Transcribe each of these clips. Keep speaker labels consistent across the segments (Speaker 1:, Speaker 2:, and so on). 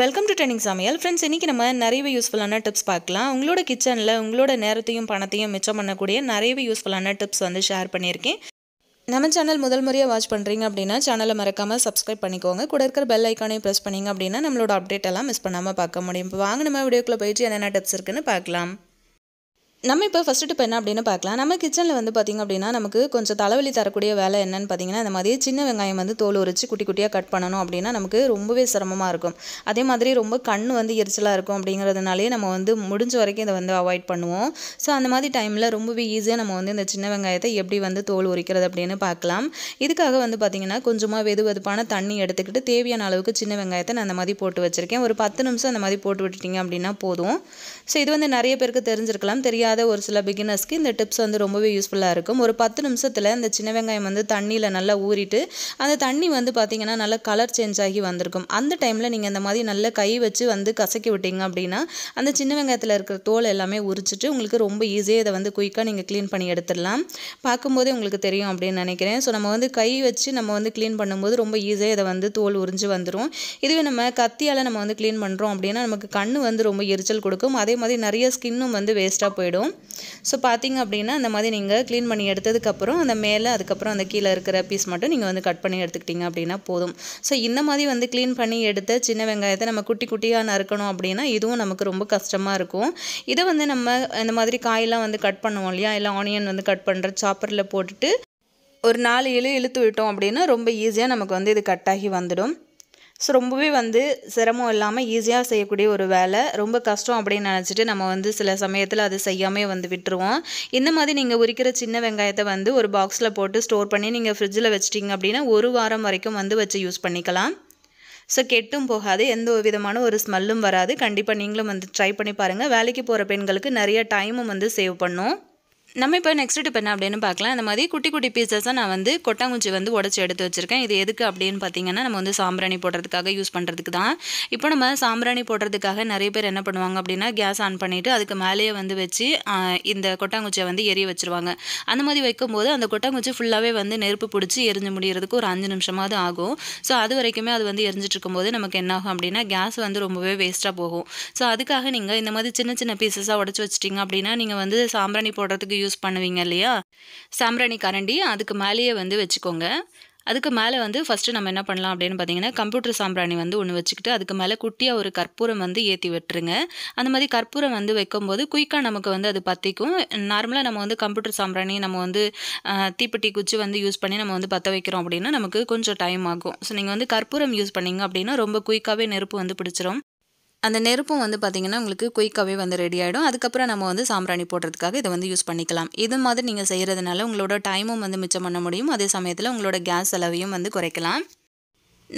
Speaker 1: welcome to training சமையல் friends இன்றைக்கி நம்ம நிறையவே யூஸ்ஃபுல்லான டிப்ஸ் பார்க்கலாம் உங்களோட கிச்சனில் உங்களோட நேரத்தையும் பணத்தையும் மிச்சம் பண்ணக்கூடிய நிறையவே யூஸ்ஃபுல்லான டிப்ஸ் வந்து ஷேர் பண்ணியிருக்கேன் நம்ம சேனல் முதல் முறையாக வாட்ச் பண்ணுறீங்க அப்படின்னா சேனலை மறக்காமல் சப்ஸ்கிரைப் பண்ணிக்கோங்க கூட இருக்கிற பெல் ஐக்கானையும் ப்ரெஸ் பண்ணிங்க அப்படின்னா நம்மளோட அப்டேட் எல்லாம் மிஸ் பண்ணாமல் பார்க்க முடியும் இப்போ வாங்கினா வீடியோக்குள்ளே போயிட்டு என்னென்ன டிப்ஸ் இருக்குன்னு பார்க்கலாம் நம்ம இப்போ ஃபஸ்ட்டு இப்போ என்ன அப்படின்னு பார்க்கலாம் நம்ம கிச்சனில் வந்து பார்த்திங்க அப்படின்னா நமக்கு கொஞ்சம் தலைவலி தரக்கூடிய வேலை என்னன்னு பார்த்தீங்கன்னா இந்த மாதிரி சின்ன வெங்காயம் வந்து தோல் உரிச்சு குட்டி குட்டியாக கட் பண்ணணும் அப்படின்னா நமக்கு ரொம்பவே சிரமமாக இருக்கும் அதே மாதிரி ரொம்ப கண் வந்து எரிச்சலாக இருக்கும் அப்படிங்கிறதுனாலே நம்ம வந்து முடிஞ்ச வரைக்கும் இதை வந்து அவாய்ட் பண்ணுவோம் ஸோ அந்த மாதிரி டைமில் ரொம்பவே ஈஸியாக நம்ம வந்து இந்த சின்ன வெங்காயத்தை எப்படி வந்து தோல் உரிக்கிறது அப்படின்னு பார்க்கலாம் இதுக்காக வந்து பார்த்திங்கன்னா கொஞ்சமாக வெது வெதுப்பான தண்ணி எடுத்துக்கிட்டு தேவையான அளவுக்கு சின்ன வெங்காயத்தை நான் அந்த மாதிரி போட்டு வச்சுருக்கேன் ஒரு பத்து நிமிஷம் அந்த மாதிரி போட்டு விட்டுட்டிங்க அப்படின்னா போதும் ஸோ இது வந்து நிறைய பேருக்கு தெரிஞ்சிருக்கலாம் தெரியாது தெரியாத ஒரு சில பிகினர்ஸ்க்கு இந்த டிப்ஸ் வந்து ரொம்பவே யூஸ்ஃபுல்லாக இருக்கும் ஒரு பத்து நிமிஷத்தில் இந்த சின்ன வெங்காயம் வந்து தண்ணியில் நல்லா ஊறிட்டு அந்த தண்ணி வந்து பார்த்திங்கன்னா நல்லா கலர் சேஞ்ச் ஆகி வந்திருக்கும் அந்த டைமில் நீங்கள் இந்த மாதிரி நல்ல கை வச்சு வந்து கசக்கி விட்டீங்க அப்படின்னா அந்த சின்ன வெங்காயத்தில் இருக்கிற தோல் எல்லாமே உரிச்சிட்டு உங்களுக்கு ரொம்ப ஈஸியாக இதை வந்து குயிக்காக நீங்கள் க்ளீன் பண்ணி எடுத்துடலாம் பார்க்கும்போதே உங்களுக்கு தெரியும் அப்படின்னு நினைக்கிறேன் ஸோ நம்ம வந்து கை வச்சு நம்ம வந்து க்ளீன் பண்ணும்போது ரொம்ப ஈஸியாக இதை வந்து தோல் உறிஞ்சு வந்துடும் இதுவே நம்ம கத்தியால் நம்ம வந்து க்ளீன் பண்ணுறோம் அப்படின்னா நமக்கு கண் வந்து ரொம்ப எரிச்சல் கொடுக்கும் அதே மாதிரி நிறைய ஸ்கின்னும் வந்து வேஸ்ட்டாக போயிடும் ஆகிடும் ஸோ பார்த்தீங்க அப்படின்னா அந்த மாதிரி நீங்கள் க்ளீன் பண்ணி எடுத்ததுக்கப்புறம் அந்த மேலே அதுக்கப்புறம் அந்த கீழே இருக்கிற பீஸ் மட்டும் நீங்கள் வந்து கட் பண்ணி எடுத்துக்கிட்டிங்க அப்படின்னா போதும் ஸோ இந்த மாதிரி வந்து க்ளீன் பண்ணி எடுத்த சின்ன வெங்காயத்தை நம்ம குட்டி குட்டியாக நறுக்கணும் அப்படின்னா இதுவும் நமக்கு ரொம்ப கஷ்டமாக இருக்கும் இதை வந்து நம்ம இந்த மாதிரி காயெல்லாம் வந்து கட் பண்ணுவோம் இல்லையா இல்லை ஆனியன் வந்து கட் பண்ணுற சாப்பரில் போட்டுட்டு ஒரு நாலு இழு இழுத்து விட்டோம் அப்படின்னா ரொம்ப ஈஸியாக நமக்கு வந்து இது கட்டாகி வந்துடும் ஸோ ரொம்பவே வந்து சிரமம் இல்லாமல் ஈஸியாக செய்யக்கூடிய ஒரு வேலை ரொம்ப கஷ்டம் அப்படின்னு நினச்சிட்டு நம்ம வந்து சில சமயத்தில் அது செய்யாமல் வந்து விட்டுருவோம் இந்த மாதிரி நீங்கள் உரிக்கிற சின்ன வெங்காயத்தை வந்து ஒரு பாக்ஸில் போட்டு ஸ்டோர் பண்ணி நீங்கள் ஃப்ரிட்ஜில் வச்சிட்டிங்க அப்படின்னா ஒரு வாரம் வரைக்கும் வந்து வச்சு யூஸ் பண்ணிக்கலாம் ஸோ கெட்டும் போகாது எந்த விதமான ஒரு ஸ்மெல்லும் வராது கண்டிப்பாக நீங்களும் வந்து ட்ரை பண்ணி பாருங்கள் வேலைக்கு போகிற பெண்களுக்கு நிறைய டைமும் வந்து சேவ் பண்ணும் நம்ம இப்போ நெக்ஸ்ட் டிப் என்ன அப்படின்னு பார்க்கலாம் இந்த மாதிரி குட்டி குட்டி பீசஸாக நான் வந்து கொட்டாங்குச்சி வந்து உடச்சி எடுத்து வச்சுருக்கேன் இது எதுக்கு அப்படின்னு பார்த்தீங்கன்னா நம்ம வந்து சாம்பிராணி போடுறதுக்காக யூஸ் பண்ணுறதுக்கு தான் இப்போ நம்ம சாம்பிராணி போடுறதுக்காக நிறைய பேர் என்ன பண்ணுவாங்க அப்படின்னா கேஸ் ஆன் பண்ணிவிட்டு அதுக்கு மேலேயே வந்து வச்சு இந்த கொட்டாங்குச்சியை வந்து எரிய வச்சுருவாங்க அந்த மாதிரி வைக்கும்போது அந்த கொட்டாங்குச்சி ஃபுல்லாகவே வந்து நெருப்பு பிடிச்சி எரிஞ்சு முடிகிறதுக்கு ஒரு அஞ்சு நிமிஷமாவது ஆகும் ஸோ அது வரைக்குமே அது வந்து எரிஞ்சிட்டு இருக்கும்போது நமக்கு என்ன ஆகும் அப்படின்னா கேஸ் வந்து ரொம்பவே வேஸ்ட்டாக போகும் ஸோ அதுக்காக நீங்கள் இந்த மாதிரி சின்ன சின்ன பீசஸாக உடச்சி வச்சிட்டிங்க அப்படின்னா நீங்கள் வந்து சாம்பிராணி போடுறதுக்கு யூஸ் பண்ணுவீங்க இல்லையா சாம்பிராணி கரண்டி அதுக்கு மேலேயே வந்து வச்சுக்கோங்க அதுக்கு மேலே வந்து ஃபஸ்ட்டு நம்ம என்ன பண்ணலாம் அப்படின்னு பார்த்தீங்கன்னா கம்ப்யூட்டர் சாம்பிராணி வந்து ஒன்று வச்சுக்கிட்டு அதுக்கு மேலே குட்டியாக ஒரு கற்பூரம் வந்து ஏற்றி விட்டுருங்க அந்த மாதிரி கற்பூரம் வந்து வைக்கும்போது குயிக்காக நமக்கு வந்து அது பற்றிக்கும் நார்மலாக நம்ம வந்து கம்ப்யூட்டர் சாம்பிராணி நம்ம வந்து தீப்பெட்டி குச்சி வந்து யூஸ் பண்ணி நம்ம வந்து பற்ற வைக்கிறோம் அப்படின்னா நமக்கு கொஞ்சம் டைம் ஆகும் ஸோ நீங்கள் வந்து கற்பூரம் யூஸ் பண்ணிங்க அப்படின்னா ரொம்ப குயிக்காகவே நெருப்பு வந்து பிடிச்சிரும் அந்த நெருப்பும் வந்து பார்த்திங்கன்னா உங்களுக்கு குயிக்காகவே வந்து ரெடி ஆகிடும் அதுக்கப்புறம் நம்ம வந்து சாம்பிராணி போடுறதுக்காக இதை வந்து யூஸ் பண்ணிக்கலாம் இது மாதிரி நீங்கள் செய்கிறதுனால உங்களோட டைமும் வந்து மிச்சம் பண்ண முடியும் அதே சமயத்தில் உங்களோட கேஸ் செலவையும் வந்து குறைக்கலாம்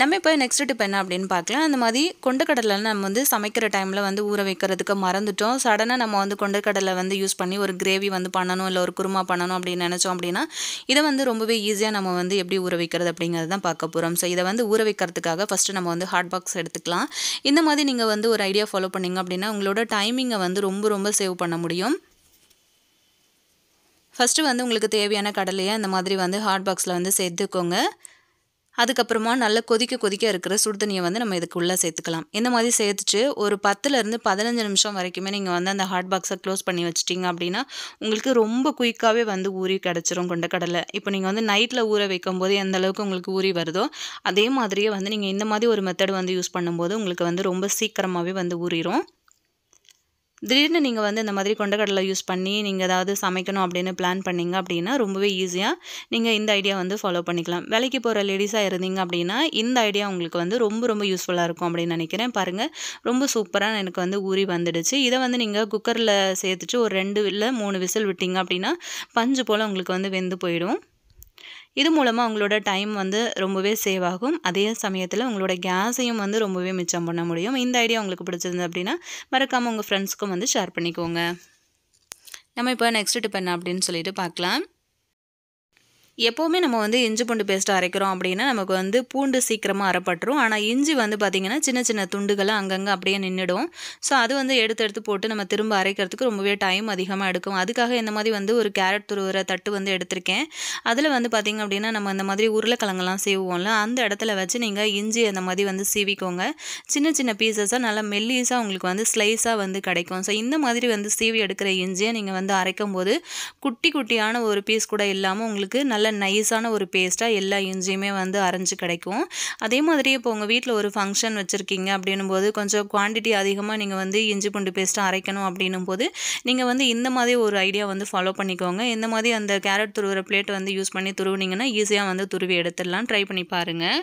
Speaker 1: நம்ம இப்போ நெக்ஸ்ட் டிப் என்ன அப்படின்னு பார்க்கலாம் அந்த மாதிரி கொண்டக்கடலை நம்ம வந்து சமைக்கிற டைமில் வந்து ஊற வைக்கிறதுக்கு மறந்துட்டோம் சடனாக நம்ம வந்து கொண்டக்கடலை வந்து யூஸ் பண்ணி ஒரு கிரேவி வந்து பண்ணணும் இல்லை ஒரு குருமா பண்ணணும் அப்படின்னு நினச்சோம் அப்படின்னா இதை வந்து ரொம்பவே ஈஸியாக நம்ம வந்து எப்படி ஊற வைக்கிறது அப்படிங்கிறது தான் பார்க்க போகிறோம் ஸோ இதை வந்து ஊற வைக்கிறதுக்காக ஃபஸ்ட்டு நம்ம வந்து ஹாட் பாக்ஸ் எடுத்துக்கலாம் இந்த மாதிரி நீங்கள் வந்து ஒரு ஐடியா ஃபாலோ பண்ணிங்க அப்படின்னா உங்களோட டைமிங்கை வந்து ரொம்ப ரொம்ப சேவ் பண்ண முடியும் ஃபஸ்ட்டு வந்து உங்களுக்கு தேவையான கடலையை இந்த மாதிரி வந்து ஹாட் பாக்ஸில் வந்து சேர்த்துக்கோங்க அதுக்கப்புறமா நல்லா கொதிக்க கொதிக்க இருக்கிற சுடுதண்ணியை வந்து நம்ம இதுக்குள்ளே சேர்த்துக்கலாம் இந்த மாதிரி சேர்த்துட்டு ஒரு பத்துலேருந்து பதினஞ்சு நிமிஷம் வரைக்குமே நீங்கள் வந்து அந்த ஹாட் பாக்ஸை க்ளோஸ் பண்ணி வச்சிட்டிங்க அப்படின்னா உங்களுக்கு ரொம்ப குயிக்காகவே வந்து ஊறி கிடச்சிரும் கொண்டக்கடலை இப்போ நீங்கள் வந்து நைட்டில் ஊற வைக்கும் போது எந்த அளவுக்கு உங்களுக்கு ஊறி வருதோ அதே மாதிரியே வந்து நீங்கள் இந்த மாதிரி ஒரு மெத்தட் வந்து யூஸ் பண்ணும்போது உங்களுக்கு வந்து ரொம்ப சீக்கிரமாகவே வந்து ஊறிடும் திடீர்னு நீங்கள் வந்து இந்த மாதிரி கொண்டக்கடலை யூஸ் பண்ணி நீங்கள் ஏதாவது சமைக்கணும் அப்படின்னு பிளான் பண்ணிங்க அப்படின்னா ரொம்பவே ஈஸியாக நீங்கள் இந்த ஐடியா வந்து ஃபாலோ பண்ணிக்கலாம் வேலைக்கு போகிற லேடிஸாக இருந்தீங்க அப்படின்னா இந்த ஐடியா உங்களுக்கு வந்து ரொம்ப ரொம்ப யூஸ்ஃபுல்லாக இருக்கும் அப்படின்னு நினைக்கிறேன் பாருங்கள் ரொம்ப சூப்பராக எனக்கு வந்து ஊறி வந்துடுச்சு இதை வந்து நீங்கள் குக்கரில் சேர்த்துட்டு ஒரு ரெண்டு இல்லை மூணு விசில் விட்டிங்க அப்படின்னா பஞ்சு போல் உங்களுக்கு வந்து வெந்து போயிடும் இது மூலமாக உங்களோட டைம் வந்து ரொம்பவே சேவ் ஆகும் அதே சமயத்தில் உங்களோட கேஸையும் வந்து ரொம்பவே மிச்சம் பண்ண முடியும் இந்த ஐடியா உங்களுக்கு பிடிச்சிருந்தது அப்படின்னா மறக்காமல் உங்கள் ஃப்ரெண்ட்ஸ்க்கும் வந்து ஷேர் பண்ணிக்கோங்க நம்ம இப்போ நெக்ஸ்ட் டிப் என்ன அப்படின்னு சொல்லிட்டு பார்க்கலாம் எப்போவுமே நம்ம வந்து இஞ்சி பூண்டு பேஸ்ட்டு அரைக்கிறோம் அப்படின்னா நமக்கு வந்து பூண்டு சீக்கிரமாக அரைப்பட்டுரும் ஆனால் இஞ்சி வந்து பார்த்திங்கன்னா சின்ன சின்ன துண்டுகளாக அங்கங்கே அப்படியே நின்றுடும் ஸோ அது வந்து எடுத்து எடுத்து போட்டு நம்ம திரும்ப அரைக்கிறதுக்கு ரொம்பவே டைம் அதிகமாக எடுக்கும் அதுக்காக இந்த மாதிரி வந்து ஒரு கேரட் துருவுற தட்டு வந்து எடுத்திருக்கேன் அதில் வந்து பார்த்திங்க அப்படின்னா நம்ம இந்த மாதிரி உருளைக்கிழங்கெல்லாம் சீவுவோம்ல அந்த இடத்துல வச்சு நீங்கள் இஞ்சி அந்த மாதிரி வந்து சீவிக்கோங்க சின்ன சின்ன பீசஸாக நல்லா மெல்லிஸாக உங்களுக்கு வந்து ஸ்லைஸாக வந்து கிடைக்கும் ஸோ இந்த மாதிரி வந்து சீவி எடுக்கிற இஞ்சியை நீங்கள் வந்து அரைக்கும் போது குட்டி குட்டியான ஒரு பீஸ் கூட இல்லாமல் உங்களுக்கு நல்ல நைஸான ஒரு பேஸ்ட்டாக எல்லா இஞ்சியுமே வந்து அரைஞ்சு கிடைக்கும் அதே மாதிரி இப்போ உங்கள் வீட்டில் ஒரு ஃபங்க்ஷன் வச்சுருக்கீங்க அப்படின்னும் போது கொஞ்சம் குவான்டிட்டி அதிகமாக நீங்கள் வந்து இஞ்சி பூண்டு பேஸ்ட்டாக அரைக்கணும் அப்படின்னும் போது நீங்கள் வந்து இந்த மாதிரி ஒரு ஐடியா வந்து ஃபாலோ பண்ணிக்கோங்க இந்த மாதிரி அந்த கேரட் துருவுற பிளேட் வந்து யூஸ் பண்ணி துருவுனீங்கன்னா ஈஸியாக வந்து துருவி எடுத்துடலாம் ட்ரை பண்ணி பாருங்கள்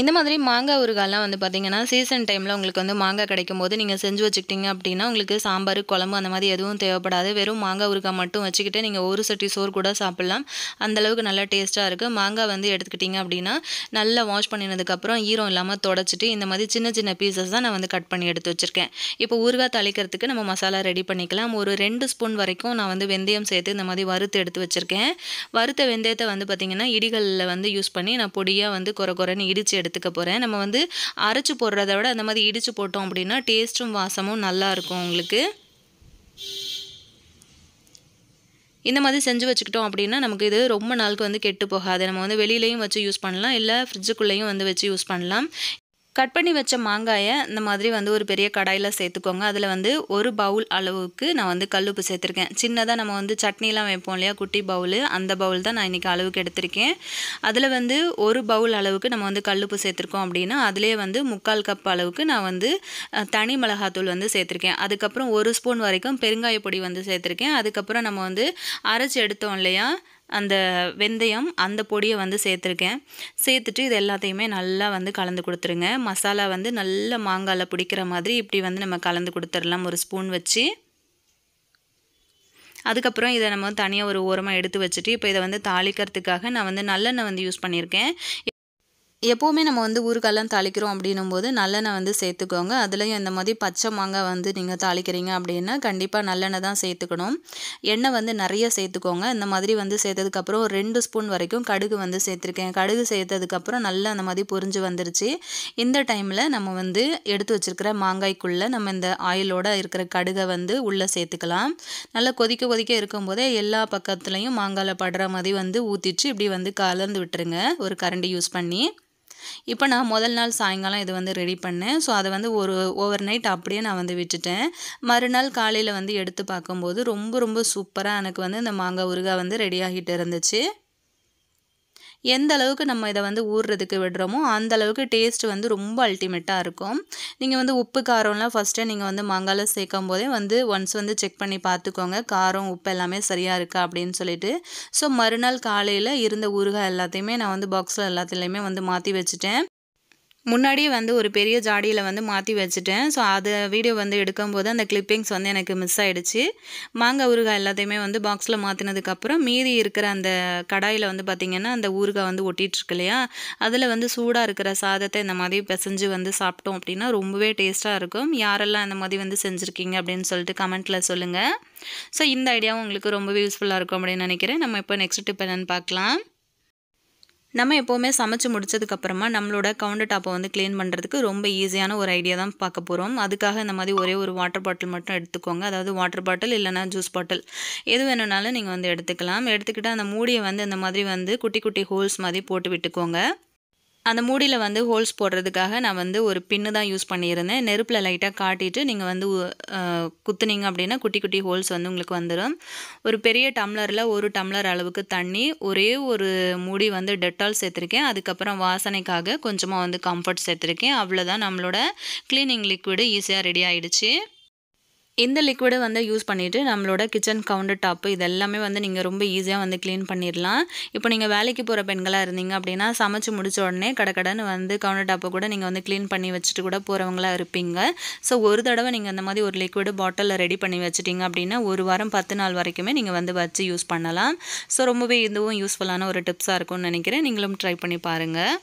Speaker 1: இந்த மாதிரி மாங்காய் ஊறுகாலாம் வந்து பார்த்திங்கன்னா சீசன் டைமில் உங்களுக்கு வந்து மாங்காய் கிடைக்கும் போது நீங்கள் செஞ்சு வச்சுக்கிட்டிங்க அப்படின்னா உங்களுக்கு சாம்பார் குழம்பு அந்த மாதிரி எதுவும் தேவைப்படாது வெறும் மாங்காய் ஊறுகாய் மட்டும் வச்சுக்கிட்டு நீங்கள் ஒரு சட்டி சோறு கூட சாப்பிட்லாம் அந்தளவுக்கு நல்லா டேஸ்ட்டாக இருக்குது மாங்காய் வந்து எடுத்துக்கிட்டிங்க அப்படின்னா நல்லா வாஷ் பண்ணினதுக்கப்புறம் ஈரம் இல்லாமல் தொடச்சிட்டு இந்த மாதிரி சின்ன சின்ன பீசஸ் தான் நான் வந்து கட் பண்ணி எடுத்து வச்சுருக்கேன் இப்போ ஊறுகாய் தளிக்கிறதுக்கு நம்ம மசாலா ரெடி பண்ணிக்கலாம் ஒரு ரெண்டு ஸ்பூன் வரைக்கும் நான் வந்து வெந்தயம் சேர்த்து இந்த மாதிரி வறுத்து எடுத்து வச்சுருக்கேன் வறுத்த வெந்தயத்தை வந்து பார்த்திங்கன்னா இடிகளில் வந்து யூஸ் பண்ணி நான் பொடியாக வந்து குறை குறைன்னு இடித்து எடுத்துக்க போகிறேன் நம்ம வந்து அரைச்சி போடுறத விட அந்த மாதிரி இடித்து போட்டோம் அப்படின்னா டேஸ்ட்டும் வாசமும் நல்லாயிருக்கும் உங்களுக்கு இந்த மாதிரி செஞ்சு வச்சுக்கிட்டோம் அப்படின்னா நமக்கு இது ரொம்ப நாளுக்கு வந்து கெட்டு போகாது நம்ம வந்து வெளியிலையும் வச்சு யூஸ் பண்ணலாம் இல்லை ஃப்ரிட்ஜுக்குள்ளேயும் வந்து வச்சு யூஸ் பண்ணலாம் கட் பண்ணி வச்ச மாங்காயை இந்த மாதிரி வந்து ஒரு பெரிய கடாயில் சேர்த்துக்கோங்க அதில் வந்து ஒரு பவுல் அளவுக்கு நான் வந்து கல்லுப்பு சேர்த்துருக்கேன் சின்னதாக நம்ம வந்து சட்னிலாம் வைப்போம் இல்லையா குட்டி பவுல் அந்த பவுல் தான் நான் இன்றைக்கி அளவுக்கு எடுத்திருக்கேன் அதில் வந்து ஒரு பவுல் அளவுக்கு நம்ம வந்து கல்லுப்பு சேர்த்துருக்கோம் அப்படின்னா அதிலே வந்து முக்கால் கப் அளவுக்கு நான் வந்து தனி மிளகாத்தூள் வந்து சேர்த்துருக்கேன் அதுக்கப்புறம் ஒரு ஸ்பூன் வரைக்கும் பெருங்காய பொடி வந்து சேர்த்துருக்கேன் அதுக்கப்புறம் நம்ம வந்து அரைச்சி எடுத்தோம் இல்லையா அந்த வெந்தயம் அந்த பொடியை வந்து சேர்த்துருக்கேன் சேர்த்துட்டு இது எல்லாத்தையுமே நல்லா வந்து கலந்து கொடுத்துருங்க மசாலா வந்து நல்ல மாங்காயில் பிடிக்கிற மாதிரி இப்படி வந்து நம்ம கலந்து கொடுத்துடலாம் ஒரு ஸ்பூன் வச்சு அதுக்கப்புறம் இதை நம்ம தனியாக ஒரு ஓரமாக எடுத்து வச்சுட்டு இப்போ இதை வந்து தாளிக்கிறதுக்காக நான் வந்து நல்லெண்ணெய் வந்து யூஸ் பண்ணியிருக்கேன் எப்போவுமே நம்ம வந்து ஊருக்கெல்லாம் தாளிக்கிறோம் அப்படின்னும் போது நல்லெண்ணெய் வந்து சேர்த்துக்கோங்க அதுலேயும் இந்த மாதிரி பச்சை மாங்காய் வந்து நீங்கள் தாளிக்கிறீங்க அப்படின்னா கண்டிப்பாக நல்லெண்ணெய் தான் சேர்த்துக்கணும் எண்ணெய் வந்து நிறைய சேர்த்துக்கோங்க இந்த மாதிரி வந்து சேர்த்ததுக்கப்புறம் ஒரு ரெண்டு ஸ்பூன் வரைக்கும் கடுகு வந்து சேர்த்துருக்கேன் கடுகு சேர்த்ததுக்கப்புறம் நல்லா அந்த மாதிரி புரிஞ்சு வந்துருச்சு இந்த டைமில் நம்ம வந்து எடுத்து வச்சுருக்கிற மாங்காய்க்குள்ளே நம்ம இந்த ஆயிலோட இருக்கிற கடுகை வந்து உள்ளே சேர்த்துக்கலாம் நல்லா கொதிக்க கொதிக்க இருக்கும்போதே எல்லா பக்கத்துலேயும் மாங்காயில் படுற மாதிரி வந்து ஊற்றிச்சு இப்படி வந்து கலந்து விட்டுருங்க ஒரு கரண்டி யூஸ் பண்ணி இப்போ நான் முதல் நாள் சாயங்காலம் இது வந்து ரெடி பண்ணேன் ஸோ அதை வந்து ஒரு ஓவர் நைட் அப்படியே நான் வந்து விட்டுட்டேன் மறுநாள் காலையில் வந்து எடுத்து பார்க்கும்போது ரொம்ப ரொம்ப சூப்பராக எனக்கு வந்து இந்த மாங்காய் ஊறுகாய் வந்து ரெடி ஆகிட்டு இருந்துச்சு எந்த அளவுக்கு நம்ம இதை வந்து ஊறுறதுக்கு விடுறோமோ அந்த அளவுக்கு டேஸ்ட் வந்து ரொம்ப அல்டிமேட்டாக இருக்கும் நீங்கள் வந்து உப்பு காரம்லாம் ஃபஸ்ட்டே நீங்கள் வந்து மங்காலம் சேர்க்கும் போதே வந்து ஒன்ஸ் வந்து செக் பண்ணி பார்த்துக்கோங்க காரம் உப்பு எல்லாமே சரியாக இருக்கா அப்படின்னு சொல்லிட்டு ஸோ மறுநாள் காலையில் இருந்த ஊறுகாய் எல்லாத்தையுமே நான் வந்து பாக்ஸில் எல்லாத்துலேயுமே வந்து மாற்றி வச்சுட்டேன் முன்னாடியே வந்து ஒரு பெரிய ஜாடியில் வந்து மாற்றி வச்சுட்டேன் ஸோ அது வீடியோ வந்து எடுக்கும்போது அந்த கிளிப்பிங்ஸ் வந்து எனக்கு மிஸ் ஆகிடுச்சு மாங்காய் ஊறுகாய் எல்லாத்தையுமே வந்து பாக்ஸில் மாற்றினதுக்கப்புறம் மீதி இருக்கிற அந்த கடாயில் வந்து பார்த்திங்கன்னா அந்த ஊறுகாய் வந்து ஒட்டிகிட்ருக்கு இல்லையா அதில் வந்து சூடாக இருக்கிற சாதத்தை இந்த மாதிரி பிசைஞ்சு வந்து சாப்பிட்டோம் அப்படின்னா ரொம்பவே டேஸ்ட்டாக இருக்கும் யாரெல்லாம் இந்த மாதிரி வந்து செஞ்சுருக்கீங்க அப்படின்னு சொல்லிட்டு கமெண்ட்டில் சொல்லுங்கள் ஸோ இந்த ஐடியாவும் உங்களுக்கு ரொம்பவே யூஸ்ஃபுல்லாக இருக்கும் அப்படின்னு நினைக்கிறேன் நம்ம இப்போ நெக்ஸ்ட் டிப் என்னென்னு பார்க்கலாம் நம்ம எப்போவுமே சமைச்சு முடிச்சதுக்கப்புறமா நம்மளோட கவுண்டர் டாப்பை வந்து க்ளீன் பண்ணுறதுக்கு ரொம்ப ஈஸியான ஒரு ஐடியா தான் பார்க்க போகிறோம் அதுக்காக இந்த மாதிரி ஒரே ஒரு வாட்டர் பாட்டில் மட்டும் எடுத்துக்கோங்க அதாவது வாட்டர் பாட்டில் இல்லைனா ஜூஸ் பாட்டில் எது வேணும்னாலும் நீங்கள் வந்து எடுத்துக்கலாம் எடுத்துக்கிட்டு அந்த மூடியை வந்து இந்த மாதிரி வந்து குட்டி குட்டி ஹோல்ஸ் மாதிரி போட்டு விட்டுக்கோங்க அந்த மூடியில் வந்து ஹோல்ஸ் போடுறதுக்காக நான் வந்து ஒரு பின்னு தான் யூஸ் பண்ணியிருந்தேன் நெருப்பில் லைட்டாக காட்டிட்டு நீங்கள் வந்து குத்துனீங்க அப்படின்னா குட்டி குட்டி ஹோல்ஸ் வந்து உங்களுக்கு வந்துடும் ஒரு பெரிய டம்ளரில் ஒரு டம்ளர் அளவுக்கு தண்ணி ஒரே ஒரு மூடி வந்து டெட்டால் சேர்த்துருக்கேன் அதுக்கப்புறம் வாசனைக்காக கொஞ்சமாக வந்து கம்ஃபர்ட் சேர்த்துருக்கேன் அவ்வளோதான் நம்மளோட க்ளீனிங் லிக்விடு ஈஸியாக ரெடி ஆகிடுச்சு இந்த லிக்விடை வந்து யூஸ் பண்ணிவிட்டு நம்மளோட கிச்சன் கவுண்டர் டாப்பு இதெல்லாமே வந்து நீங்கள் ரொம்ப ஈஸியாக வந்து க்ளீன் பண்ணிடலாம் இப்போ நீங்கள் வேலைக்கு போகிற பெண்களாக இருந்தீங்க அப்படின்னா சமைச்சு முடிச்ச உடனே கடக்கடன்னு வந்து கவுண்டர் டாப்பை கூட நீங்கள் வந்து க்ளீன் பண்ணி வச்சுட்டு கூட போகிறவங்களாக இருப்பீங்க ஸோ ஒரு தடவை நீங்கள் அந்த மாதிரி ஒரு லிக்விடு பாட்டிலில் ரெடி பண்ணி வச்சுட்டிங்க அப்படின்னா ஒரு வாரம் பத்து நாள் வரைக்குமே நீங்கள் வந்து வச்சு யூஸ் பண்ணலாம் ஸோ ரொம்பவே இதுவும் யூஸ்ஃபுல்லான ஒரு டிப்ஸாக இருக்கும்னு நினைக்கிறேன் நீங்களும் ட்ரை பண்ணி பாருங்கள்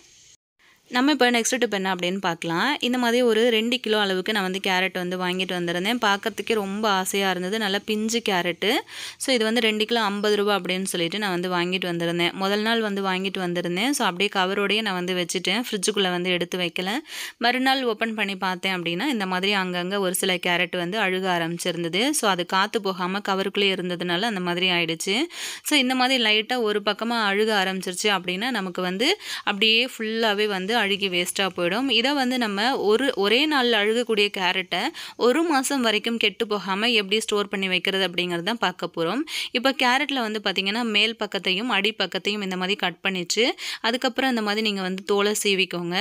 Speaker 1: நம்ம இப்போ நெக்ஸ்ட் டிப் என்ன அப்படின்னு பார்க்கலாம் இந்த மாதிரி ஒரு ரெண்டு கிலோ அளவுக்கு நான் வந்து கேரட் வந்து வாங்கிட்டு வந்திருந்தேன் பார்க்கறதுக்கே ரொம்ப ஆசையாக இருந்தது நல்லா பிஞ்சு கேரட்டு ஸோ இது வந்து ரெண்டு கிலோ ஐம்பது ரூபா அப்படின்னு சொல்லிட்டு நான் வந்து வாங்கிட்டு வந்திருந்தேன் முதல் நாள் வந்து வாங்கிட்டு வந்திருந்தேன் ஸோ அப்படியே கவரோடையே நான் வந்து வச்சுட்டேன் ஃப்ரிட்ஜுக்குள்ளே வந்து எடுத்து வைக்கல மறுநாள் ஓப்பன் பண்ணி பார்த்தேன் அப்படின்னா இந்த மாதிரி அங்கங்கே ஒரு சில கேரட் வந்து அழுக ஆரம்பிச்சிருந்தது ஸோ அது காற்று போகாமல் கவருக்குள்ளே இருந்ததுனால அந்த மாதிரி ஆயிடுச்சு ஸோ இந்த மாதிரி லைட்டாக ஒரு பக்கமாக அழுக ஆரம்பிச்சிருச்சு அப்படின்னா நமக்கு வந்து அப்படியே ஃபுல்லாகவே வந்து வந்து அழுகி வேஸ்ட்டாக போயிடும் இதை வந்து நம்ம ஒரு ஒரே நாளில் அழுகக்கூடிய கேரட்டை ஒரு மாதம் வரைக்கும் கெட்டு போகாமல் எப்படி ஸ்டோர் பண்ணி வைக்கிறது அப்படிங்கிறது தான் பார்க்க போகிறோம் இப்போ கேரட்டில் வந்து பார்த்திங்கன்னா மேல் பக்கத்தையும் அடி பக்கத்தையும் இந்த மாதிரி கட் பண்ணிச்சு அதுக்கப்புறம் இந்த மாதிரி நீங்கள் வந்து தோலை சீவிக்கோங்க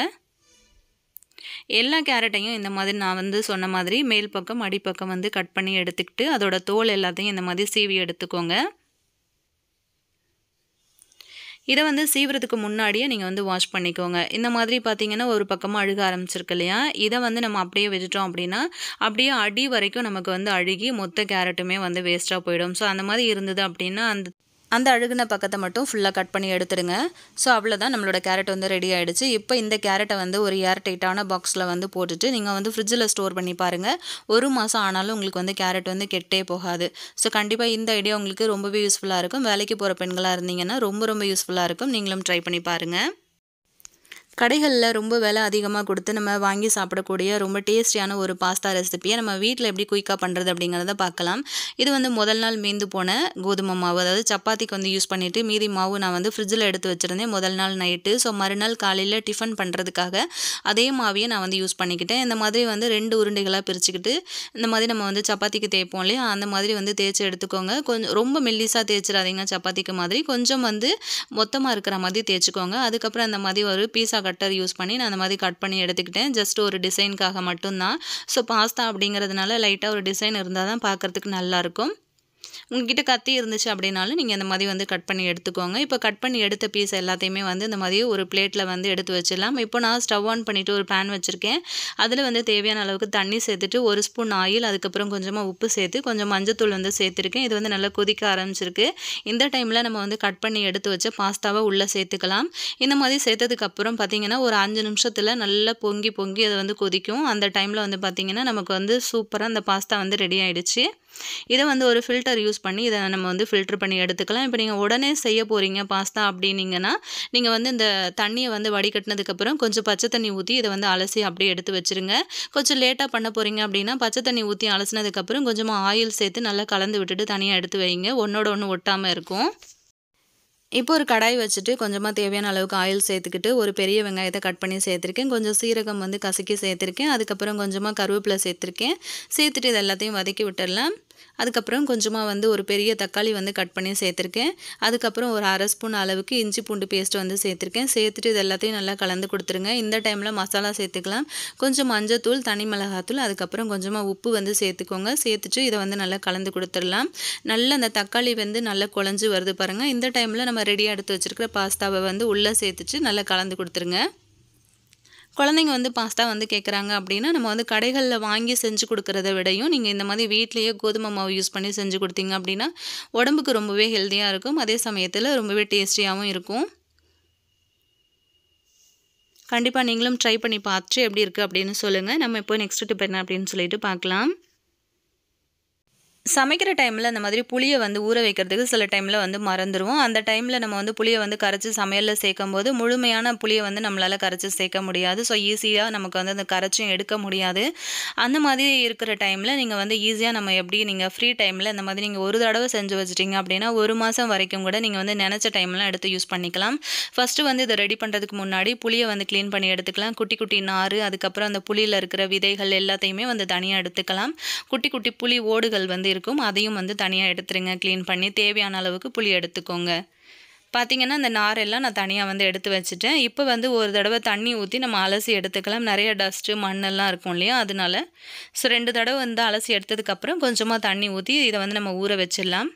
Speaker 1: எல்லா கேரட்டையும் இந்த மாதிரி நான் வந்து சொன்ன மாதிரி மேல் பக்கம் அடிப்பக்கம் வந்து கட் பண்ணி எடுத்துக்கிட்டு அதோட தோல் எல்லாத்தையும் இந்த மாதிரி சீவி எடுத்துக்கோங்க இதை வந்து சீவுறதுக்கு முன்னாடியே நீங்கள் வந்து வாஷ் பண்ணிக்கோங்க இந்த மாதிரி பார்த்தீங்கன்னா ஒரு பக்கமாக அழுக ஆரம்பிச்சிருக்கு இல்லையா இதை வந்து நம்ம அப்படியே வச்சுட்டோம் அப்படின்னா அப்படியே அடி வரைக்கும் நமக்கு வந்து அழுகி மொத்த கேரட்டுமே வந்து வேஸ்ட்டாக போயிடும் ஸோ அந்த மாதிரி இருந்தது அப்படின்னா அந்த அந்த அழுகுன பக்கத்தை மட்டும் ஃபுல்லாக கட் பண்ணி எடுத்துடுங்க ஸோ அவ்வளோதான் நம்மளோட கேரட் வந்து ரெடி ஆகிடுச்சு இப்போ இந்த கேரட்டை வந்து ஒரு ஏர்டைட்டான பாக்ஸில் வந்து போட்டுட்டு நீங்கள் வந்து ஃப்ரிட்ஜில் ஸ்டோர் பண்ணி பாருங்கள் ஒரு மாதம் ஆனாலும் உங்களுக்கு வந்து கேரட் வந்து கெட்டே போகாது ஸோ கண்டிப்பாக இந்த ஐடியா உங்களுக்கு ரொம்பவே யூஸ்ஃபுல்லாக இருக்கும் வேலைக்கு போகிற பெண்களாக இருந்தீங்கன்னா ரொம்ப ரொம்ப யூஸ்ஃபுல்லாக இருக்கும் நீங்களும் ட்ரை பண்ணி பாருங்கள் கடைகளில் ரொம்ப விலை அதிகமாக கொடுத்து நம்ம வாங்கி சாப்பிடக்கூடிய ரொம்ப டேஸ்டியான ஒரு பாஸ்தா ரெசிபியை நம்ம வீட்டில் எப்படி குயிக்காக பண்ணுறது அப்படிங்கிறத பார்க்கலாம் இது வந்து முதல் நாள் மீந்து போன கோதுமை மாவு அதாவது சப்பாத்திக்கு வந்து யூஸ் பண்ணிவிட்டு மீதி மாவு நான் வந்து ஃப்ரிட்ஜில் எடுத்து வச்சுருந்தேன் முதல் நாள் நைட்டு ஸோ மறுநாள் காலையில் டிஃபன் பண்ணுறதுக்காக அதே மாவையை நான் வந்து யூஸ் பண்ணிக்கிட்டேன் இந்த மாதிரி வந்து ரெண்டு உருண்டைகளாக பிரிச்சுக்கிட்டு இந்த மாதிரி நம்ம வந்து சப்பாத்திக்கு தேய்ப்போம் இல்லையா அந்த மாதிரி வந்து தேய்ச்சி எடுத்துக்கோங்க கொஞ்சம் ரொம்ப மெல்லிஸாக தேய்ச்சிடாதீங்க சப்பாத்திக்கு மாதிரி கொஞ்சம் வந்து மொத்தமாக இருக்கிற மாதிரி தேய்ச்சிக்கோங்க அதுக்கப்புறம் அந்த மாதிரி ஒரு பீஸாக கட்டர் யூஸ் பண்ணி நான் அந்த மாதிரி கட் பண்ணி எடுத்துக்கிட்டேன் ஜஸ்ட் ஒரு டிசைனுக்காக மட்டும்தான் ஸோ பாஸ்தா அப்படிங்கிறதுனால லைட்டாக ஒரு டிசைன் இருந்தால் தான் பார்க்குறதுக்கு நல்லாயிருக்கும் உங்ககிட்ட கத்தி இருந்துச்சு அப்படின்னாலும் நீங்கள் இந்த மாதிரி வந்து கட் பண்ணி எடுத்துக்கோங்க இப்போ கட் பண்ணி எடுத்த பீஸ் எல்லாத்தையுமே வந்து இந்த மாதிரி ஒரு பிளேட்டில் வந்து எடுத்து வச்சிடலாம் இப்போ நான் ஸ்டவ் ஆன் பண்ணிவிட்டு ஒரு பேன் வச்சுருக்கேன் அதில் வந்து தேவையான அளவுக்கு தண்ணி சேர்த்துட்டு ஒரு ஸ்பூன் ஆயில் அதுக்கப்புறம் கொஞ்சமாக உப்பு சேர்த்து கொஞ்சம் மஞ்சத்தூள் வந்து சேர்த்துருக்கேன் இது வந்து நல்லா கொதிக்க ஆரம்பிச்சிருக்கு இந்த டைமில் நம்ம வந்து கட் பண்ணி எடுத்து வச்ச பாஸ்தாவை உள்ளே சேர்த்துக்கலாம் இந்த மாதிரி சேர்த்ததுக்கப்புறம் பார்த்திங்கன்னா ஒரு அஞ்சு நிமிஷத்தில் நல்லா பொங்கி பொங்கி அதை வந்து கொதிக்கும் அந்த டைமில் வந்து பார்த்திங்கன்னா நமக்கு வந்து சூப்பராக அந்த பாஸ்தா வந்து ரெடி ஆகிடுச்சு இதை வந்து ஒரு ஃபில்டர் யூஸ் பண்ணி இதை நம்ம வந்து ஃபில்டர் பண்ணி எடுத்துக்கலாம் இப்போ நீங்கள் உடனே செய்ய போகிறீங்க பாஸ்தா அப்படின்னீங்கன்னா நீங்கள் வந்து இந்த தண்ணியை வந்து வடிகட்டினதுக்கப்புறம் கொஞ்சம் பச்சை தண்ணி ஊற்றி இதை வந்து அலசி அப்படியே எடுத்து வச்சுருங்க கொஞ்சம் லேட்டாக பண்ண போகிறீங்க அப்படின்னா பச்சை தண்ணி ஊற்றி அலசினதுக்கப்புறம் கொஞ்சமாக ஆயில் சேர்த்து நல்லா கலந்து விட்டுட்டு தனியாக எடுத்து வைங்க ஒன்றோட ஒன்று ஒட்டாமல் இருக்கும் இப்போ ஒரு கடாய் வச்சுட்டு கொஞ்சமாக தேவையான அளவுக்கு ஆயில் சேர்த்துக்கிட்டு ஒரு பெரிய வெங்காயத்தை கட் பண்ணி சேர்த்துருக்கேன் கொஞ்சம் சீரகம் வந்து கசக்கி சேர்த்துருக்கேன் அதுக்கப்புறம் கொஞ்சமாக கருவேப்பிலை சேர்த்துருக்கேன் சேர்த்துட்டு இது எல்லாத்தையும் வதக்கி விட்டுடலாம் அதுக்கப்புறம் கொஞ்சமாக வந்து ஒரு பெரிய தக்காளி வந்து கட் பண்ணி சேர்த்துருக்கேன் அதுக்கப்புறம் ஒரு அரை ஸ்பூன் அளவுக்கு இஞ்சி பூண்டு பேஸ்ட் வந்து சேர்த்துருக்கேன் சேர்த்துட்டு இது எல்லாத்தையும் நல்லா கலந்து கொடுத்துருங்க இந்த டைமில் மசாலா சேர்த்துக்கலாம் கொஞ்சம் மஞ்சத்தூள் தனி மிளகாத்தூள் அதுக்கப்புறம் கொஞ்சமாக உப்பு வந்து சேர்த்துக்கோங்க சேர்த்துட்டு இதை வந்து நல்லா கலந்து கொடுத்துடலாம் நல்லா அந்த தக்காளி வந்து நல்லா குழஞ்சி வருது பாருங்கள் இந்த டைமில் நம்ம ரெடியாக எடுத்து வச்சுருக்கிற பாஸ்தாவை வந்து உள்ளே சேர்த்துட்டு நல்லா கலந்து கொடுத்துருங்க குழந்தைங்க வந்து பாஸ்தா வந்து கேட்குறாங்க அப்படின்னா நம்ம வந்து கடைகளில் வாங்கி செஞ்சு கொடுக்குறத விடையும் நீங்கள் இந்த மாதிரி வீட்லேயே கோதுமை மாவு யூஸ் பண்ணி செஞ்சு கொடுத்தீங்க அப்படின்னா உடம்புக்கு ரொம்பவே ஹெல்த்தியாக இருக்கும் அதே சமயத்தில் ரொம்பவே டேஸ்டியாகவும் இருக்கும் கண்டிப்பாக நீங்களும் ட்ரை பண்ணி பார்த்துட்டு எப்படி இருக்குது அப்படின்னு சொல்லுங்கள் நம்ம இப்போ நெக்ஸ்ட் டிப் என்ன அப்படின்னு சொல்லிட்டு பார்க்கலாம் சமைக்கிற டைமில் அந்த மாதிரி புளியை வந்து ஊற வைக்கிறதுக்கு சில டைமில் வந்து மறந்துடுவோம் அந்த டைமில் நம்ம வந்து புளியை வந்து கரைச்சி சமையலில் சேர்க்கும் போது முழுமையான புளியை வந்து நம்மளால் கரைச்சி சேர்க்க முடியாது ஸோ ஈஸியாக நமக்கு வந்து அந்த கரைச்சும் எடுக்க முடியாது அந்த மாதிரி இருக்கிற டைமில் நீங்கள் வந்து ஈஸியாக நம்ம எப்படி நீங்கள் ஃப்ரீ டைமில் இந்த மாதிரி நீங்கள் ஒரு தடவை செஞ்சு வச்சிட்டிங்க அப்படின்னா ஒரு மாதம் வரைக்கும் கூட நீங்கள் வந்து நினச்ச டைம்லாம் எடுத்து யூஸ் பண்ணிக்கலாம் ஃபஸ்ட்டு வந்து இதை ரெடி பண்ணுறதுக்கு முன்னாடி புளியை வந்து க்ளீன் பண்ணி எடுத்துக்கலாம் குட்டி குட்டி நார் அதுக்கப்புறம் அந்த புளியில் இருக்கிற விதைகள் எல்லாத்தையுமே வந்து தனியாக எடுத்துக்கலாம் குட்டி குட்டி புளி ஓடுகள் வந்து இருக்கும் அதையும் வந்து தனியாக எடுத்துருங்க க்ளீன் பண்ணி தேவையான அளவுக்கு புளி எடுத்துக்கோங்க பார்த்திங்கன்னா அந்த நாரெல்லாம் நான் தனியாக வந்து எடுத்து வச்சுட்டேன் இப்போ வந்து ஒரு தடவை தண்ணி ஊற்றி நம்ம அலசி எடுத்துக்கலாம் நிறைய டஸ்ட்டு மண்ணெல்லாம் இருக்கும் இல்லையா அதனால ஸோ ரெண்டு தடவை வந்து அலசி எடுத்ததுக்கப்புறம் கொஞ்சமாக தண்ணி ஊற்றி இதை வந்து நம்ம ஊற வச்சிடலாம்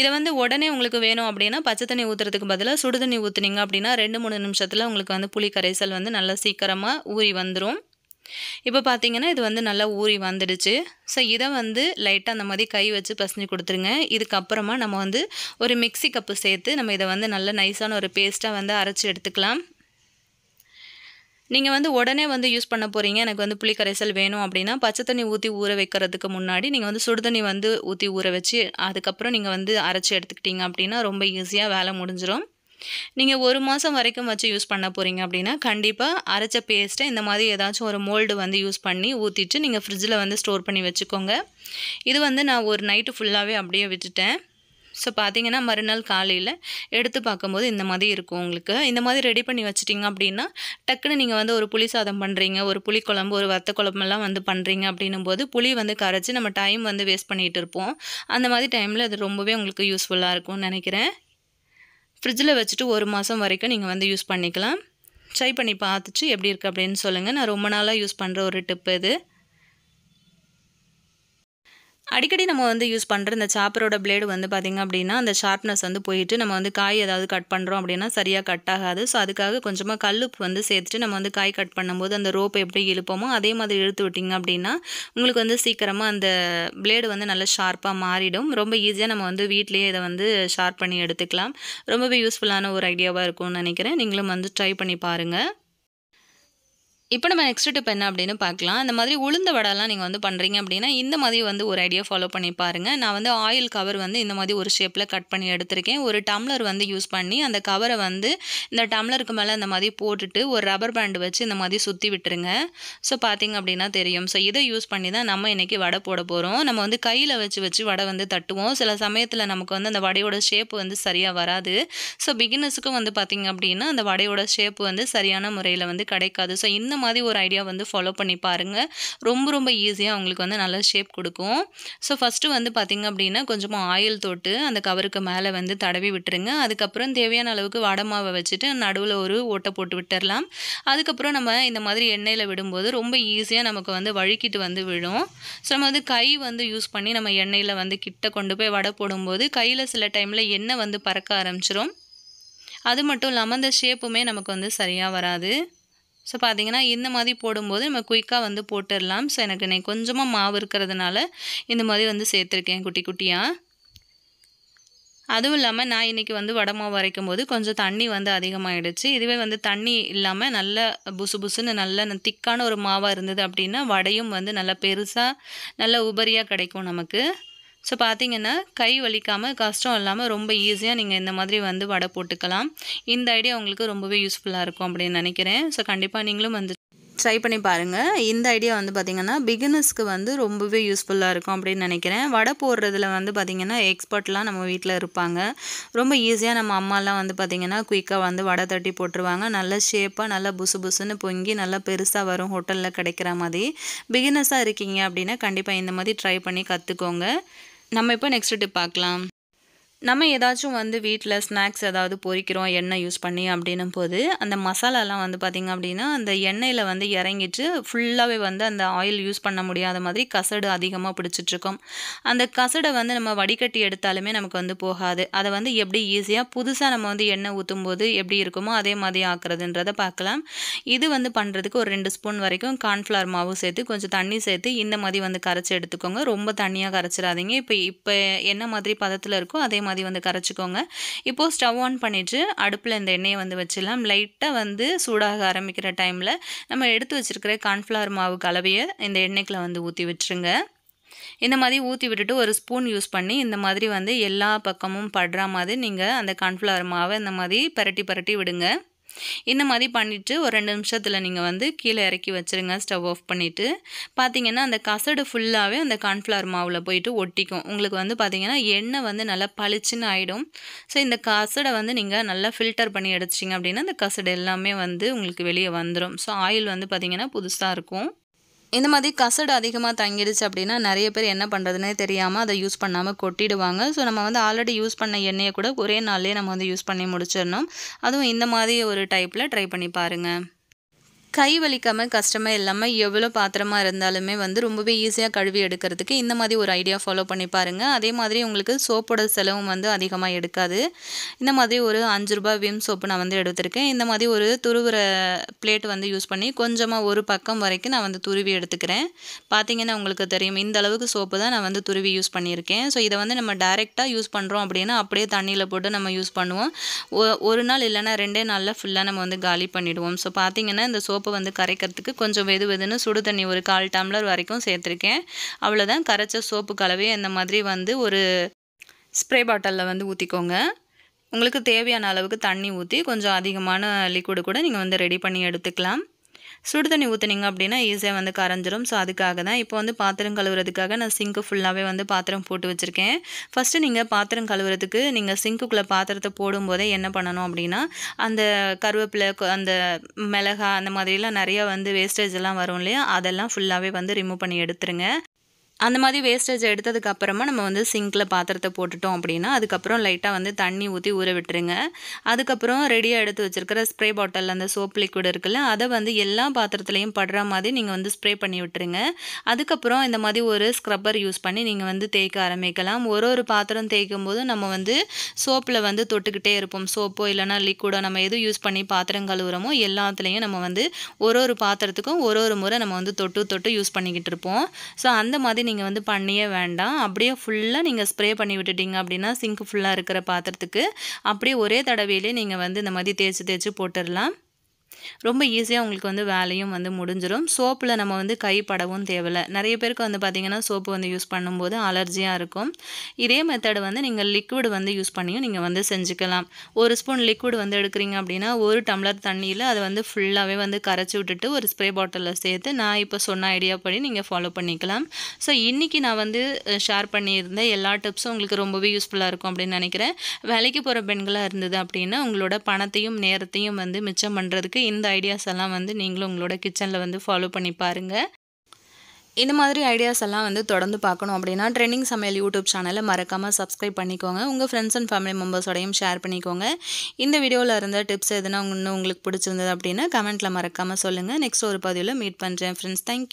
Speaker 1: இதை வந்து உடனே உங்களுக்கு வேணும் அப்படின்னா பச்சை தண்ணி ஊற்றுறதுக்கு பதிலாக சுடு தண்ணி ஊற்றுனீங்க அப்படின்னா ரெண்டு மூணு நிமிஷத்தில் உங்களுக்கு வந்து புளி கரைசல் வந்து நல்லா சீக்கிரமாக ஊறி வந்துடும் இப்போ பார்த்தீங்கன்னா இது வந்து நல்லா ஊறி வந்துடுச்சு ஸோ இதை வந்து லைட்டாக அந்த மாதிரி கை வச்சு பசஞ்சு கொடுத்துருங்க இதுக்கப்புறமா நம்ம வந்து ஒரு மிக்சி கப்பு சேர்த்து நம்ம இதை வந்து நல்லா நைஸான ஒரு பேஸ்ட்டாக வந்து அரைச்சி எடுத்துக்கலாம் நீங்கள் வந்து உடனே வந்து யூஸ் பண்ண போகிறீங்க எனக்கு வந்து புளி கரைசல் வேணும் அப்படின்னா பச்சை தண்ணி ஊற்றி ஊற வைக்கிறதுக்கு முன்னாடி நீங்கள் வந்து சுடு தண்ணி வந்து ஊற்றி ஊற வச்சு அதுக்கப்புறம் நீங்கள் வந்து அரைச்சி எடுத்துக்கிட்டீங்க அப்படின்னா ரொம்ப ஈஸியாக வேலை முடிஞ்சிடும் நீங்கள் ஒரு மாதம் வரைக்கும் வச்சு யூஸ் பண்ண போகிறீங்க அப்படின்னா கண்டிப்பாக அரைச்ச பேஸ்ட்டை இந்த மாதிரி ஏதாச்சும் ஒரு மோல்டு வந்து யூஸ் பண்ணி ஊற்றிட்டு நீங்கள் ஃப்ரிட்ஜில் வந்து ஸ்டோர் பண்ணி வச்சுக்கோங்க இது வந்து நான் ஒரு நைட்டு ஃபுல்லாகவே அப்படியே விட்டுட்டேன் ஸோ பார்த்தீங்கன்னா மறுநாள் காலையில் எடுத்து பார்க்கும்போது இந்த மாதிரி இருக்கும் உங்களுக்கு இந்த மாதிரி ரெடி பண்ணி வச்சிட்டிங்க அப்படின்னா டக்குன்னு நீங்கள் வந்து ஒரு புளி சாதம் பண்ணுறீங்க ஒரு புளி குழம்பு ஒரு வத்த குழம்பெல்லாம் வந்து பண்ணுறீங்க அப்படின்னும் போது புளி வந்து கரைச்சி நம்ம டைம் வந்து வேஸ்ட் பண்ணிகிட்டு இருப்போம் அந்த மாதிரி டைமில் அது ரொம்பவே உங்களுக்கு யூஸ்ஃபுல்லாக இருக்கும்னு நினைக்கிறேன் ஃப்ரிட்ஜில் வச்சுட்டு ஒரு மாதம் வரைக்கும் நீங்கள் வந்து யூஸ் பண்ணிக்கலாம் ட்ரை பண்ணி பார்த்துச்சு எப்படி இருக்குது அப்படின்னு சொல்லுங்கள் நான் ரொம்ப நாளாக யூஸ் பண்ணுற ஒரு டிப் இது அடிக்கடி நம்ம வந்து யூஸ் பண்ணுற இந்த சாப்பரோட பிளேடு வந்து பார்த்திங்க அப்படின்னா அந்த ஷார்ப்னஸ் வந்து போயிட்டு நம்ம வந்து காய் ஏதாவது கட் பண்ணுறோம் அப்படின்னா சரியாக கட் ஆகாது ஸோ அதுக்காக கொஞ்சமாக கல்லுப்பு வந்து சேர்த்துட்டு நம்ம வந்து காய் கட் பண்ணும்போது அந்த ரோப் எப்படி இழுப்போமோ அதே மாதிரி இழுத்து விட்டிங்க அப்படின்னா உங்களுக்கு வந்து சீக்கிரமாக அந்த பிளேடு வந்து நல்லா ஷார்ப்பாக மாறிடும் ரொம்ப ஈஸியாக நம்ம வந்து வீட்லேயே இதை வந்து ஷார்ப் பண்ணி எடுத்துக்கலாம் ரொம்பவே யூஸ்ஃபுல்லான ஒரு ஐடியாவாக இருக்கும்னு நினைக்கிறேன் நீங்களும் வந்து ட்ரை பண்ணி பாருங்கள் இப்போ நம்ம நெக்ஸ்ட் டிப் என்ன அப்படின்னு பார்க்கலாம் இந்த மாதிரி உளுந்த வடைலாம் நீங்கள் வந்து பண்ணுறீங்க அப்படின்னா இந்த மாதிரி வந்து ஒரு ஐடியா ஃபாலோ பண்ணி பாருங்கள் நான் வந்து ஆயில் கவர் வந்து இந்த மாதிரி ஒரு ஷேப்பில் கட் பண்ணி எடுத்திருக்கேன் ஒரு டம்ளர் வந்து யூஸ் பண்ணி அந்த கவரை வந்து இந்த டம்ளருக்கு மேலே இந்த மாதிரி போட்டுட்டு ஒரு ரப்பர் பேண்டு வச்சு இந்த மாதிரி சுற்றி விட்டுருங்க ஸோ பார்த்திங்க அப்படின்னா தெரியும் ஸோ இதை யூஸ் பண்ணி தான் நம்ம இன்றைக்கி வடை போட போகிறோம் நம்ம வந்து கையில் வச்சு வச்சு வடை வந்து தட்டுவோம் சில சமயத்தில் நமக்கு வந்து அந்த வடையோட ஷேப் வந்து சரியாக வராது ஸோ பிகினர்ஸுக்கும் வந்து பார்த்திங்க அப்படின்னா அந்த வடையோட ஷேப் வந்து சரியான முறையில் வந்து கிடைக்காது ஸோ இந்த மாதிரி ஒரு ஐடியா வந்து ஃபாலோ பண்ணி பாருங்கள் ரொம்ப ரொம்ப ஈஸியாக உங்களுக்கு வந்து நல்ல ஷேப் கொடுக்கும் ஸோ ஃபஸ்ட்டு வந்து பார்த்திங்க அப்படின்னா கொஞ்சமாக ஆயில் தொட்டு அந்த கவருக்கு மேலே வந்து தடவி விட்டுருங்க அதுக்கப்புறம் தேவையான அளவுக்கு வடை மாவை வச்சுட்டு நடுவில் ஒரு ஓட்டை போட்டு விட்டுடலாம் அதுக்கப்புறம் நம்ம இந்த மாதிரி எண்ணெயில் விடும்போது ரொம்ப ஈஸியாக நமக்கு வந்து வழுக்கிட்டு வந்து விழும் ஸோ நம்ம வந்து கை வந்து யூஸ் பண்ணி நம்ம எண்ணெயில் வந்து கிட்ட கொண்டு போய் வடை போடும்போது கையில் சில டைமில் எண்ணெய் வந்து பறக்க ஆரம்பிச்சிடும் அது மட்டும் இல்லாமல் அந்த ஷேப்புமே நமக்கு வந்து சரியாக வராது ஸோ பார்த்தீங்கன்னா இந்த மாதிரி போடும்போது நம்ம குயிக்காக வந்து போட்டுடலாம் ஸோ எனக்கு இன்னைக்கு கொஞ்சமாக மாவு இருக்கிறதுனால இந்த மாதிரி வந்து சேர்த்துருக்கேன் குட்டி குட்டியாக அதுவும் இல்லாமல் நான் இன்றைக்கி வந்து வடை மாவு வரைக்கும் போது கொஞ்சம் தண்ணி வந்து அதிகமாகிடுச்சு இதுவே வந்து தண்ணி இல்லாமல் நல்ல புசு புசுன்னு நல்ல திக்கான ஒரு மாவாக இருந்தது அப்படின்னா வடையும் வந்து நல்லா பெருசாக நல்ல உபரியாக கிடைக்கும் நமக்கு ஸோ பார்த்தீங்கன்னா கை வலிக்காமல் கஷ்டம் இல்லாமல் ரொம்ப ஈஸியாக நீங்கள் இந்த மாதிரி வந்து வடை போட்டுக்கலாம் இந்த ஐடியா உங்களுக்கு ரொம்பவே யூஸ்ஃபுல்லாக இருக்கும் அப்படின்னு நினைக்கிறேன் ஸோ கண்டிப்பாக நீங்களும் வந்து ட்ரை பண்ணி பாருங்கள் இந்த ஐடியா வந்து பார்த்திங்கன்னா பிகினர்ஸ்க்கு வந்து ரொம்பவே யூஸ்ஃபுல்லாக இருக்கும் அப்படின்னு நினைக்கிறேன் வடை போடுறதுல வந்து பார்த்திங்கன்னா எக்ஸ்பர்ட்லாம் நம்ம வீட்டில் இருப்பாங்க ரொம்ப ஈஸியாக நம்ம அம்மாலாம் வந்து பார்த்திங்கன்னா குயிக்காக வந்து வடை தட்டி போட்டுருவாங்க நல்ல ஷேப்பாக நல்லா புசு புசுன்னு பொங்கி நல்லா பெருசாக வரும் ஹோட்டலில் கிடைக்கிற மாதிரி பிகினர்ஸாக இருக்கீங்க அப்படின்னா கண்டிப்பாக இந்த மாதிரி ட்ரை பண்ணி கற்றுக்கோங்க நம்ம இப்போ நெக்ஸ்ட் டிப் பார்க்கலாம் நம்ம ஏதாச்சும் வந்து வீட்டில் ஸ்நாக்ஸ் ஏதாவது பொறிக்கிறோம் எண்ணெய் யூஸ் பண்ணி அப்படின்னும் போது அந்த மசாலாலாம் வந்து பார்த்திங்க அப்படின்னா அந்த எண்ணெயில் வந்து இறங்கிட்டு ஃபுல்லாகவே வந்து அந்த ஆயில் யூஸ் பண்ண முடியாத மாதிரி கசடு அதிகமாக பிடிச்சிட்ருக்கோம் அந்த கசடை வந்து நம்ம வடிகட்டி எடுத்தாலுமே நமக்கு வந்து போகாது அதை வந்து எப்படி ஈஸியாக புதுசாக நம்ம வந்து எண்ணெய் ஊற்றும் போது எப்படி இருக்குமோ அதே மாதிரி ஆக்குறதுன்றதை பார்க்கலாம் இது வந்து பண்ணுறதுக்கு ஒரு ரெண்டு ஸ்பூன் வரைக்கும் கார்ன்ஃப்ளவர் மாவு சேர்த்து கொஞ்சம் தண்ணி சேர்த்து இந்த மாதிரி வந்து கரைச்சி எடுத்துக்கோங்க ரொம்ப தண்ணியாக கரைச்சிடாதீங்க இப்போ இப்போ என்ன மாதிரி பதத்தில் இருக்கோ அதே மாதிரி மாதிரி வந்து கரைச்சிக்கோங்க இப்போது ஸ்டவ் ஆன் பண்ணிவிட்டு அடுப்பில் இந்த எண்ணெயை வந்து வச்சிடலாம் லைட்டாக வந்து சூடாக ஆரம்பிக்கிற டைமில் நம்ம எடுத்து வச்சுருக்கிற கான்ஃப்ளவர் மாவு கலவையை இந்த எண்ணெய்க்கில் வந்து ஊற்றி விட்டுருங்க இந்த மாதிரி ஊற்றி விட்டுட்டு ஒரு ஸ்பூன் யூஸ் பண்ணி இந்த மாதிரி வந்து எல்லா பக்கமும் படுற மாதிரி நீங்கள் அந்த கான்ஃப்ளவர் மாவை இந்த மாதிரி பரட்டி பரட்டி விடுங்க இந்த மாதிரி பண்ணிவிட்டு ஒரு ரெண்டு நிமிஷத்தில் நீங்கள் வந்து கீழே இறக்கி வச்சுருங்க ஸ்டவ் ஆஃப் பண்ணிவிட்டு பார்த்தீங்கன்னா அந்த கசடு ஃபுல்லாகவே அந்த கார்ன்ஃப்ளவர் மாவில் போயிட்டு ஒட்டிக்கும் உங்களுக்கு வந்து பார்த்திங்கன்னா எண்ணெய் வந்து நல்லா பளிச்சுன்னு ஆகிடும் ஸோ இந்த கசடை வந்து நீங்கள் நல்லா ஃபில்டர் பண்ணி எடுத்துட்டிங்க அப்படின்னா அந்த கசடு எல்லாமே வந்து உங்களுக்கு வெளியே வந்துடும் ஸோ ஆயில் வந்து பார்த்திங்கன்னா புதுசாக இருக்கும் இந்த மாதிரி கசடு அதிகமாக தங்கிடுச்சு அப்படின்னா நிறைய பேர் என்ன பண்ணுறதுனே தெரியாமல் அதை யூஸ் பண்ணாமல் கொட்டிடுவாங்க ஸோ நம்ம வந்து ஆல்ரெடி யூஸ் பண்ண எண்ணெயை கூட ஒரே நாள்லேயே நம்ம வந்து யூஸ் பண்ணி முடிச்சிடணும் அதுவும் இந்த மாதிரி ஒரு டைப்பில் ட்ரை பண்ணி பாருங்கள் கை வலிக்காமல் கஷ்டமே இல்லாமல் எவ்வளோ பாத்திரமாக இருந்தாலுமே வந்து ரொம்பவே ஈஸியாக கழுவி எடுக்கிறதுக்கு இந்த மாதிரி ஒரு ஐடியா ஃபாலோ பண்ணி பாருங்கள் அதே மாதிரி உங்களுக்கு சோப்போட செலவும் வந்து அதிகமாக எடுக்காது இந்த மாதிரி ஒரு அஞ்சு ரூபாய் விம் சோப்பு நான் வந்து எடுத்திருக்கேன் இந்த மாதிரி ஒரு துருவுற பிளேட் வந்து யூஸ் பண்ணி கொஞ்சமாக ஒரு பக்கம் வரைக்கும் நான் வந்து துருவி எடுத்துக்கிறேன் பார்த்தீங்கன்னா உங்களுக்கு தெரியும் இந்த அளவுக்கு சோப்பு தான் நான் வந்து துருவி யூஸ் பண்ணியிருக்கேன் ஸோ இதை வந்து நம்ம டைரெக்டாக யூஸ் பண்ணுறோம் அப்படின்னா அப்படியே தண்ணியில் போட்டு நம்ம யூஸ் பண்ணுவோம் ஒரு நாள் இல்லைன்னா ரெண்டே நாளில் ஃபுல்லாக நம்ம வந்து காலி பண்ணிவிடுவோம் ஸோ பார்த்தீங்கன்னா இந்த சோப் சோப்பு வந்து கரைக்கிறதுக்கு கொஞ்சம் வெது வெதுன்னு சுடு தண்ணி ஒரு கால் டம்ளர் வரைக்கும் சேர்த்துருக்கேன் அவ்வளோதான் கரைச்ச சோப்பு கலவை இந்த மாதிரி வந்து ஒரு ஸ்ப்ரே பாட்டிலில் வந்து ஊற்றிக்கோங்க உங்களுக்கு தேவையான அளவுக்கு தண்ணி ஊற்றி கொஞ்சம் அதிகமான லிக்விடு கூட நீங்கள் வந்து ரெடி பண்ணி எடுத்துக்கலாம் சுடுதண்ணி ஊற்றுனீங்க அப்படின்னா ஈஸியாக வந்து கரைஞ்சிரும் ஸோ அதுக்காக தான் இப்போ வந்து பாத்திரம் கழுவுறதுக்காக நான் சிங்க்கு ஃபுல்லாகவே வந்து பாத்திரம் போட்டு வச்சுருக்கேன் ஃபஸ்ட்டு நீங்கள் பாத்திரம் கழுவுறதுக்கு நீங்கள் சிங்குக்குள்ளே பாத்திரத்தை போடும்போதே என்ன பண்ணணும் அப்படின்னா அந்த கருவேப்பிலை அந்த மிளகா அந்த மாதிரிலாம் நிறையா வந்து வேஸ்டேஜ் எல்லாம் வரும் இல்லையா அதெல்லாம் ஃபுல்லாகவே வந்து ரிமூவ் பண்ணி எடுத்துருங்க அந்த மாதிரி வேஸ்டேஜ் எடுத்ததுக்கப்புறமா நம்ம வந்து சிங்கில் பாத்திரத்தை போட்டுட்டோம் அப்படின்னா அதுக்கப்புறம் லைட்டாக வந்து தண்ணி ஊற்றி ஊற விட்டுருங்க அதுக்கப்புறம் ரெடியாக எடுத்து வச்சுருக்கிற ஸ்ப்ரே பாட்டில் அந்த சோப் லிக்விட் இருக்குல்ல அதை வந்து எல்லா பாத்திரத்துலையும் படுற மாதிரி நீங்கள் வந்து ஸ்ப்ரே பண்ணி விட்டுருங்க அதுக்கப்புறம் இந்த மாதிரி ஒரு ஸ்க்ரப்பர் யூஸ் பண்ணி நீங்கள் வந்து தேய்க்க ஆரம்பிக்கலாம் ஒரு ஒரு பாத்திரம் தேய்க்கும் போது நம்ம வந்து சோப்பில் வந்து தொட்டுக்கிட்டே இருப்போம் சோப்போ இல்லைனா லிக்விடோ நம்ம எது யூஸ் பண்ணி பாத்திரம் கழுவுறோமோ எல்லாத்துலேயும் நம்ம வந்து ஒரு ஒரு பாத்திரத்துக்கும் ஒரு ஒரு முறை நம்ம வந்து தொட்டு தொட்டு யூஸ் பண்ணிக்கிட்டு இருப்போம் ஸோ அந்த மாதிரி நீங்கள் வந்து பண்ணியே வேண்டாம் அப்படியே ஃபுல்லாக நீங்கள் ஸ்ப்ரே பண்ணி விட்டுட்டிங்க அப்படின்னா சிங்க் ஃபுல்லாக இருக்கிற பாத்திரத்துக்கு அப்படியே ஒரே தடவையிலே நீங்கள் வந்து இந்த மாதிரி தேய்ச்சி தேய்ச்சி போட்டுடலாம் ரொம்ப ஈஸியாக உங்களுக்கு வந்து வேலையும் வந்து முடிஞ்சிடும் சோப்பில் நம்ம வந்து கை படவும் தேவையில்லை நிறைய பேருக்கு வந்து பார்த்திங்கன்னா சோப்பு வந்து யூஸ் பண்ணும்போது அலர்ஜியாக இருக்கும் இதே மெத்தடு வந்து நீங்கள் லிக்விட் வந்து யூஸ் பண்ணியும் நீங்கள் வந்து செஞ்சுக்கலாம் ஒரு ஸ்பூன் லிக்விட் வந்து எடுக்கிறீங்க அப்படின்னா ஒரு டம்ளர் தண்ணியில் அதை வந்து ஃபுல்லாகவே வந்து கரைச்சி விட்டுட்டு ஒரு ஸ்ப்ரே பாட்டிலில் சேர்த்து நான் இப்போ சொன்ன ஐடியா படி நீங்கள் ஃபாலோ பண்ணிக்கலாம் ஸோ இன்றைக்கி நான் வந்து ஷேர் பண்ணியிருந்த எல்லா டிப்ஸும் உங்களுக்கு ரொம்பவே யூஸ்ஃபுல்லாக இருக்கும் அப்படின்னு நினைக்கிறேன் வேலைக்கு போகிற பெண்களாக இருந்தது அப்படின்னா உங்களோட பணத்தையும் நேரத்தையும் வந்து மிச்சம் பண்ணுறதுக்கு மாதிரி இந்த ஐடியாஸ் எல்லாம் வந்து நீங்களும் உங்களோட கிச்சனில் வந்து ஃபாலோ பண்ணி பாருங்கள் இந்த மாதிரி ஐடியாஸ் எல்லாம் வந்து தொடர்ந்து பார்க்கணும் அப்படின்னா ட்ரெண்டிங் சமையல் யூடியூப் சேனலை மறக்காமல் சப்ஸ்கிரைப் பண்ணிக்கோங்க உங்கள் ஃப்ரெண்ட்ஸ் அண்ட் ஃபேமிலி மெம்பர்ஸோடையும் ஷேர் பண்ணிக்கோங்க இந்த வீடியோவில் இருந்த டிப்ஸ் எதுனா இன்னும் உங்களுக்கு பிடிச்சிருந்தது அப்படின்னா கமெண்ட்டில் மறக்காமல் சொல்லுங்கள் நெக்ஸ்ட் ஒரு பதிவில் மீட் பண்ணுறேன் ஃப்ரெண்ட்ஸ் தேங்க்யூ